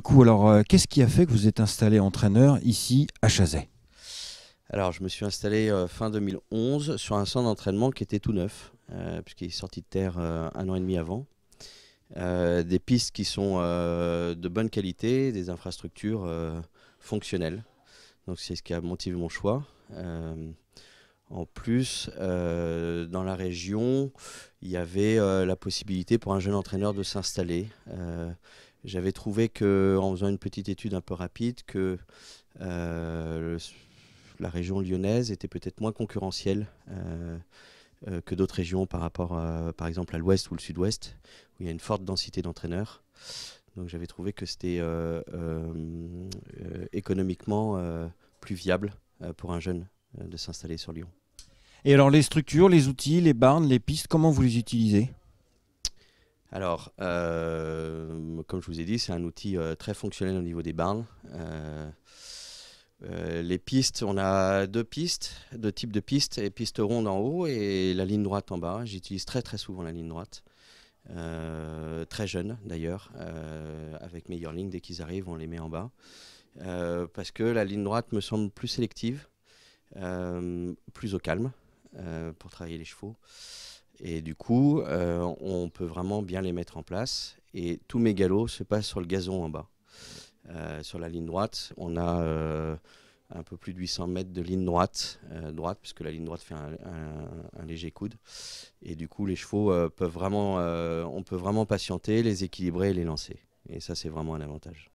coup, alors, euh, qu'est-ce qui a fait que vous êtes installé entraîneur ici à Chazay alors, je me suis installé euh, fin 2011 sur un centre d'entraînement qui était tout neuf, euh, puisqu'il est sorti de terre un an et demi avant. des pistes qui sont de bonne qualité, des infrastructures fonctionnelles. Donc, c'est ce qui a motivé mon choix. en plus, dans la région, il y avait la possibilité pour un jeune entraîneur de s'installer. J'avais trouvé que, en faisant une petite étude un peu rapide, que euh, la région lyonnaise était peut-être moins concurrentielle euh, euh, que d'autres régions par rapport, par exemple, à l'ouest ou le sud-ouest, où il y a une forte densité d'entraîneurs. Donc j'avais trouvé que c'était économiquement plus viable pour un jeune de s'installer sur Lyon. Et alors les structures, les outils, les barnes, les pistes, comment vous les utilisez alors, euh, comme je vous ai dit, c'est un outil euh, très fonctionnel au niveau des barnes. Euh, les pistes, on a deux pistes, deux types de pistes, et pistes rondes en haut et la ligne droite en bas. J'utilise très très souvent la ligne droite. très jeune d'ailleurs, avec mes lignes dès qu'ils arrivent, on les met en bas. parce que la ligne droite me semble plus sélective, plus au calme pour travailler les chevaux. Et du coup, euh, on peut vraiment bien les mettre en place. Et tous mes galops se passent sur le gazon en bas. Euh, sur la ligne droite, on a euh, un peu plus de 800 mètres de ligne droite, droite puisque la ligne droite fait un, un, léger coude. Et du coup, les chevaux peuvent vraiment, on peut vraiment patienter, les équilibrer et les lancer. Et ça, c'est vraiment un avantage.